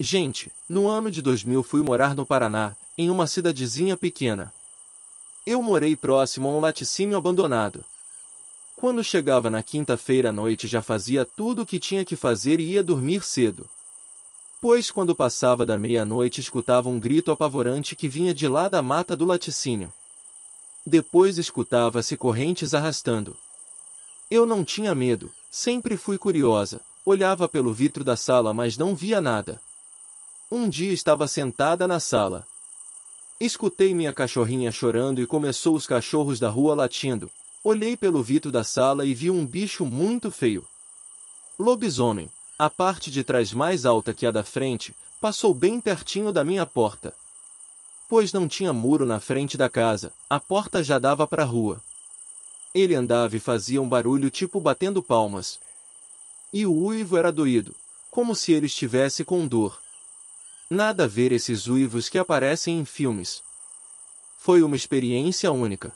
Gente, no ano de 2000 fui morar no Paraná, em uma cidadezinha pequena. Eu morei próximo a um laticínio abandonado. Quando chegava na quinta-feira à noite já fazia tudo o que tinha que fazer e ia dormir cedo. Pois quando passava da meia-noite escutava um grito apavorante que vinha de lá da mata do laticínio. Depois escutava-se correntes arrastando. Eu não tinha medo, sempre fui curiosa, olhava pelo vidro da sala mas não via nada. Um dia estava sentada na sala. Escutei minha cachorrinha chorando e começou os cachorros da rua latindo. Olhei pelo vito da sala e vi um bicho muito feio. Lobisomem, a parte de trás mais alta que a da frente, passou bem pertinho da minha porta. Pois não tinha muro na frente da casa, a porta já dava para a rua. Ele andava e fazia um barulho tipo batendo palmas. E o uivo era doído, como se ele estivesse com dor. Nada a ver esses uivos que aparecem em filmes. Foi uma experiência única.